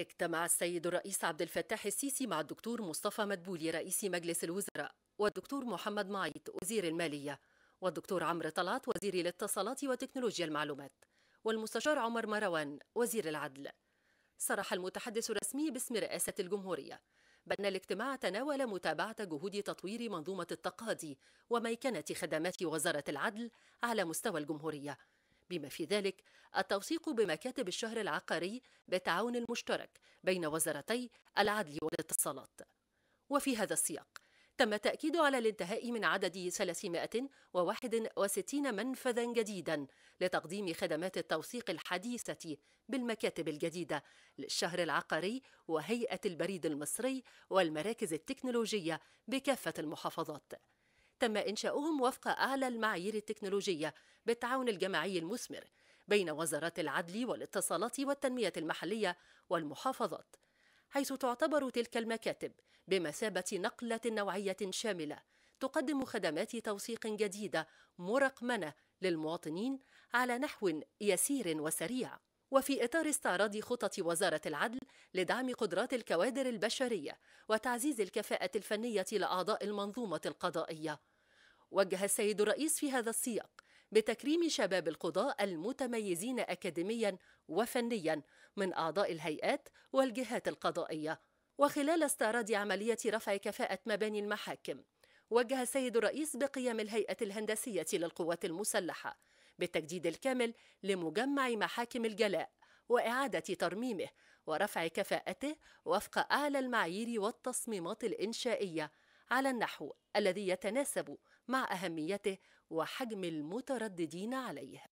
اجتمع السيد الرئيس عبد الفتاح السيسي مع الدكتور مصطفى مدبولي رئيس مجلس الوزراء والدكتور محمد معيط وزير المالية والدكتور عمرو طلعت وزير الاتصالات وتكنولوجيا المعلومات والمستشار عمر مروان وزير العدل صرح المتحدث الرسمي باسم رئاسة الجمهورية بأن الاجتماع تناول متابعة جهود تطوير منظومة التقاضي وميكنة خدمات وزارة العدل على مستوى الجمهورية بما في ذلك التوثيق بمكاتب الشهر العقاري بالتعاون المشترك بين وزارتي العدل والاتصالات وفي هذا السياق تم التأكيد على الانتهاء من عدد 361 منفذا جديدا لتقديم خدمات التوثيق الحديثة بالمكاتب الجديدة للشهر العقاري وهيئة البريد المصري والمراكز التكنولوجية بكافة المحافظات تم إنشاؤهم وفق أعلى المعايير التكنولوجية بالتعاون الجماعي المثمر بين وزارات العدل والاتصالات والتنمية المحلية والمحافظات حيث تعتبر تلك المكاتب بمثابة نقلة نوعية شاملة تقدم خدمات توثيق جديدة مرقمنة للمواطنين على نحو يسير وسريع وفي إطار استعراض خطط وزارة العدل لدعم قدرات الكوادر البشرية وتعزيز الكفاءة الفنية لأعضاء المنظومة القضائية وجه السيد الرئيس في هذا السياق بتكريم شباب القضاء المتميزين اكاديميا وفنيا من اعضاء الهيئات والجهات القضائيه وخلال استعراض عمليه رفع كفاءه مباني المحاكم وجه السيد الرئيس بقيام الهيئه الهندسيه للقوات المسلحه بالتجديد الكامل لمجمع محاكم الجلاء واعاده ترميمه ورفع كفاءته وفق اعلى المعايير والتصميمات الانشائيه على النحو الذي يتناسب مع أهميته وحجم المترددين عليه.